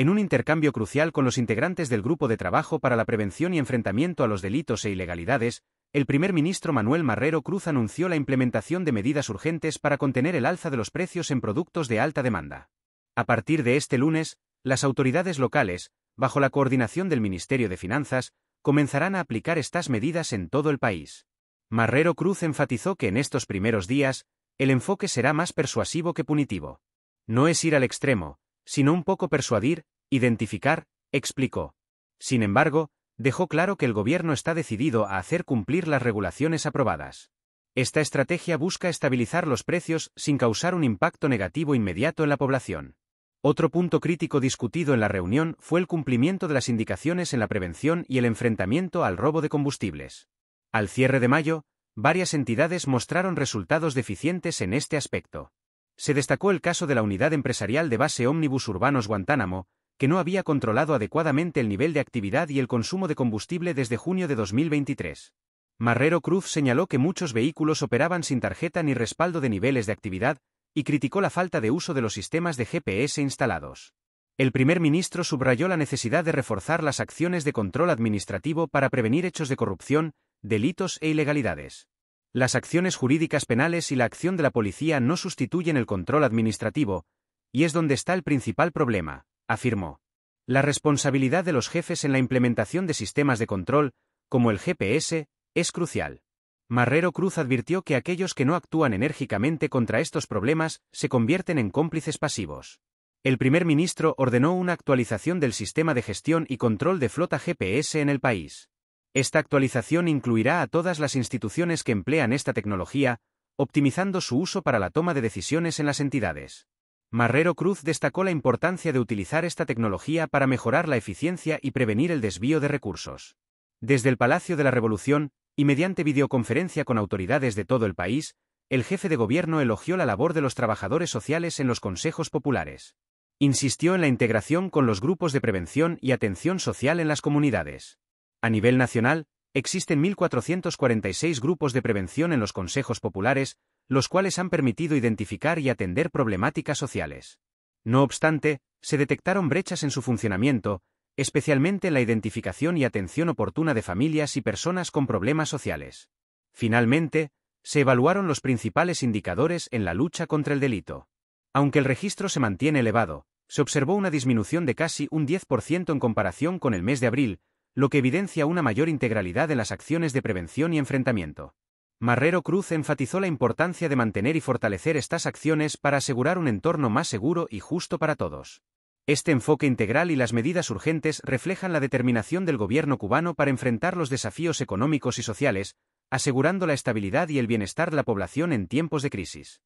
en un intercambio crucial con los integrantes del Grupo de Trabajo para la Prevención y Enfrentamiento a los Delitos e Ilegalidades, el primer ministro Manuel Marrero Cruz anunció la implementación de medidas urgentes para contener el alza de los precios en productos de alta demanda. A partir de este lunes, las autoridades locales, bajo la coordinación del Ministerio de Finanzas, comenzarán a aplicar estas medidas en todo el país. Marrero Cruz enfatizó que en estos primeros días, el enfoque será más persuasivo que punitivo. No es ir al extremo, sino un poco persuadir, identificar, explicó. Sin embargo, dejó claro que el gobierno está decidido a hacer cumplir las regulaciones aprobadas. Esta estrategia busca estabilizar los precios sin causar un impacto negativo inmediato en la población. Otro punto crítico discutido en la reunión fue el cumplimiento de las indicaciones en la prevención y el enfrentamiento al robo de combustibles. Al cierre de mayo, varias entidades mostraron resultados deficientes en este aspecto. Se destacó el caso de la unidad empresarial de base Omnibus Urbanos Guantánamo, que no había controlado adecuadamente el nivel de actividad y el consumo de combustible desde junio de 2023. Marrero Cruz señaló que muchos vehículos operaban sin tarjeta ni respaldo de niveles de actividad, y criticó la falta de uso de los sistemas de GPS instalados. El primer ministro subrayó la necesidad de reforzar las acciones de control administrativo para prevenir hechos de corrupción, delitos e ilegalidades. Las acciones jurídicas penales y la acción de la policía no sustituyen el control administrativo, y es donde está el principal problema afirmó. La responsabilidad de los jefes en la implementación de sistemas de control, como el GPS, es crucial. Marrero Cruz advirtió que aquellos que no actúan enérgicamente contra estos problemas se convierten en cómplices pasivos. El primer ministro ordenó una actualización del sistema de gestión y control de flota GPS en el país. Esta actualización incluirá a todas las instituciones que emplean esta tecnología, optimizando su uso para la toma de decisiones en las entidades. Marrero Cruz destacó la importancia de utilizar esta tecnología para mejorar la eficiencia y prevenir el desvío de recursos. Desde el Palacio de la Revolución, y mediante videoconferencia con autoridades de todo el país, el jefe de gobierno elogió la labor de los trabajadores sociales en los consejos populares. Insistió en la integración con los grupos de prevención y atención social en las comunidades. A nivel nacional, Existen 1.446 grupos de prevención en los consejos populares, los cuales han permitido identificar y atender problemáticas sociales. No obstante, se detectaron brechas en su funcionamiento, especialmente en la identificación y atención oportuna de familias y personas con problemas sociales. Finalmente, se evaluaron los principales indicadores en la lucha contra el delito. Aunque el registro se mantiene elevado, se observó una disminución de casi un 10% en comparación con el mes de abril, lo que evidencia una mayor integralidad en las acciones de prevención y enfrentamiento. Marrero Cruz enfatizó la importancia de mantener y fortalecer estas acciones para asegurar un entorno más seguro y justo para todos. Este enfoque integral y las medidas urgentes reflejan la determinación del gobierno cubano para enfrentar los desafíos económicos y sociales, asegurando la estabilidad y el bienestar de la población en tiempos de crisis.